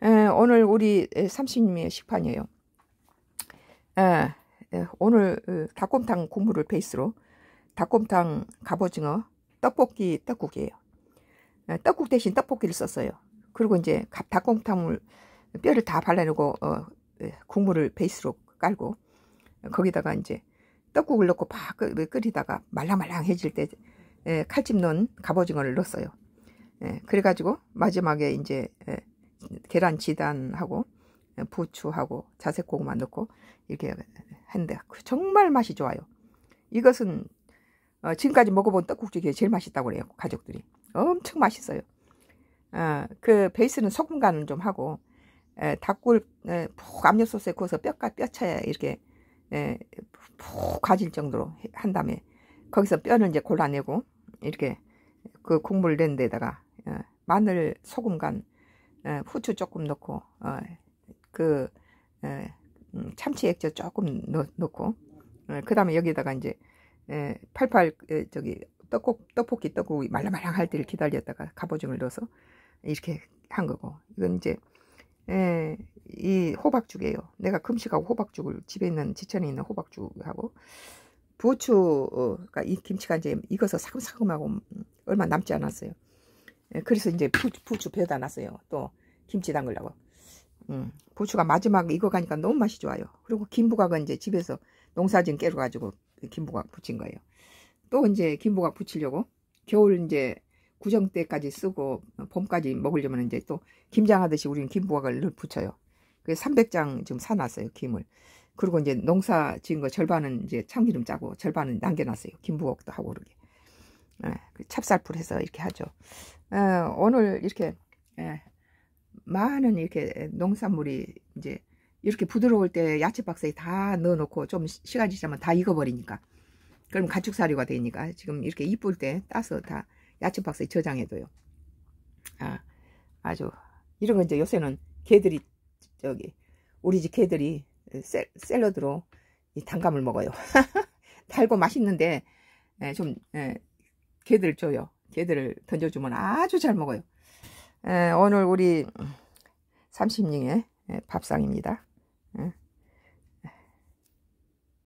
에, 예, 오늘 우리 예, 삼촌님의 식판이에요. 에, 예, 오늘 어, 닭곰탕 국물을 베이스로 닭곰탕 갑오징어 떡볶이 떡국이에요. 떡국 대신 떡볶이를 썼어요. 그리고 이제 닭곰탕을 뼈를 다 발라내고 어, 국물을 베이스로 깔고 거기다가 이제 떡국을 넣고 팍 끓이다가 말랑말랑해질 때 칼집 넣은 갑오징어를 넣었어요. 예, 그래가지고 마지막에 이제 예, 계란지단하고 부추하고 자색고구마 넣고 이렇게 했는데 정말 맛이 좋아요. 이것은 어, 지금까지 먹어본 떡국지 중에 제일 맛있다고 그래요. 가족들이. 엄청 맛있어요. 어, 그 베이스는 소금 간을 좀 하고 에, 닭굴 에, 푹압력스에 구워서 뼈가 뼈차야 이렇게 에, 푹 가질 정도로 한 다음에 거기서 뼈는 이제 골라내고 이렇게 그 국물 낸 데다가 에, 어, 마늘 소금 간 에, 예, 후추 조금 넣고 어, 그 에, 예, 음, 참치 액젓 조금 넣, 고그 예, 다음에 여기다가 이제 에, 팔팔 에, 저기 떡국, 떡볶이 떡국이 말랑말랑할 때를 기다렸다가 갑오징어를 넣어서 이렇게 한 거고 이건 이제 에, 이 호박죽이에요 내가 금식하고 호박죽을 집에 있는 지천에 있는 호박죽하고 부추가 이 김치가 이제 익어서 사금사금하고 얼마 남지 않았어요 예, 그래서 이제 부, 부추 배다 놨어요. 또 김치 담그려고. 음, 부추가 마지막 익어가니까 너무 맛이 좋아요. 그리고 김부각은 이제 집에서 농사진 깨로 가지고 김부각 부친 거예요. 또 이제 김부각 부치려고 겨울 이제 구정 때까지 쓰고 봄까지 먹으려면 이제 또 김장하듯이 우리는 김부각을 늘 붙여요. 그 300장 지금 사놨어요 김을. 그리고 이제 농사 지은 거 절반은 이제 참기름 짜고 절반은 남겨놨어요. 김부각도 하고 그러게. 예, 그 찹쌀풀 해서 이렇게 하죠. 어, 오늘 이렇게 예, 많은 이렇게 농산물이 이제 이렇게 부드러울 때 야채 박스에 다 넣어놓고 좀 시간이 지나면 다 익어버리니까 그럼 가축사료가 되니까 지금 이렇게 이쁠 때 따서 다 야채 박스에 저장해둬요. 아, 아주 이런 건 이제 요새는 개들이 저기 우리 집 개들이 샐, 샐러드로 이 단감을 먹어요. 달고 맛있는데 예, 좀 예, 개들 줘요. 개들을 던져주면 아주 잘 먹어요. 에, 오늘 우리 30링의 밥상입니다. 에.